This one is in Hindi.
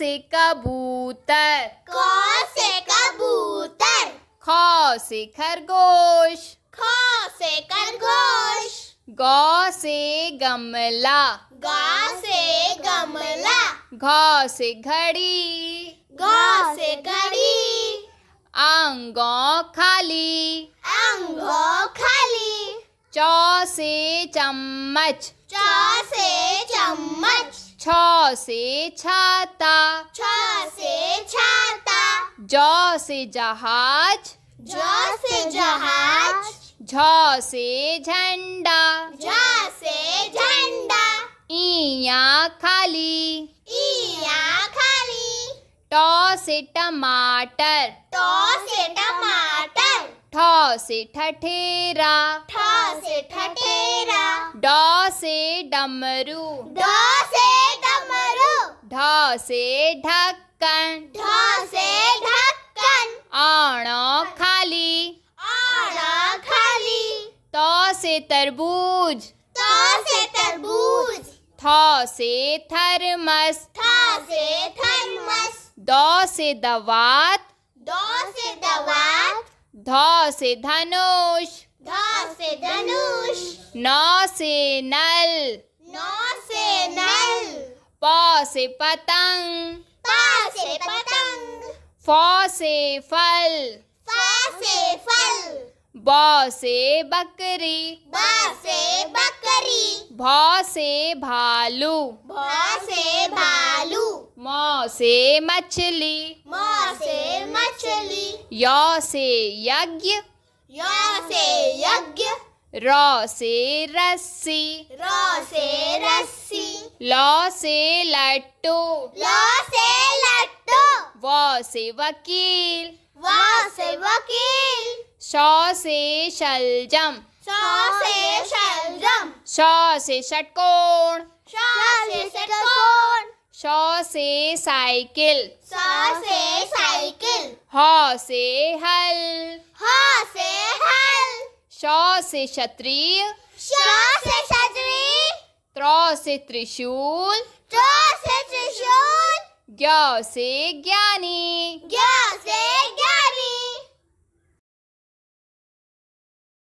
से कबूतर क से कबूतर ख से खरगोश ख से खरगोश गौ से गमला ग से गमला घ से घड़ी घ से घड़ी अंगो खाली अंगो खाली च से चम्मच च से चम्मच छ से छाता छ से छाता ज से जहाज ज से जहाज झ से झंडा झ से झंडा इया खाली इया खाली टॉ से टमाटर टॉ से टमाटर ठ से ठठेरा ठो से ठठेरा डॉ से डमरू डॉ से से ढक्कन ढ से ढक्कन आणो खाली आणो खाली तो से तरबूज तो से तरबूज थ से थर्मस थ से थर्मस दो से दवात दो से दवात ध से धनुष ध से धनुष नौ से नल नौ से नल से पतंग प से पतंग फ से फल फ से फल ब से बकरी ब से बकरी भ से भालू भ से भालू म से मछली म से मछली य से यज्ञ य से यज्ञ रॉ से रस्सी रॉ से रस्सी लॉ से लट्टू लॉ से लट्टू व से वकील व से वकील शौ से शलजम शौ से शलजम शौ से षटकोण शौ से षटकोण शौ से साइकिल शौ से साइकिल हौ से हल हौ से हल श से क्षत्रिय से क्षत्रिय त्र से त्रिशूल त्र से त्रिशूल ज्ञ से ज्ञानी ज्ञ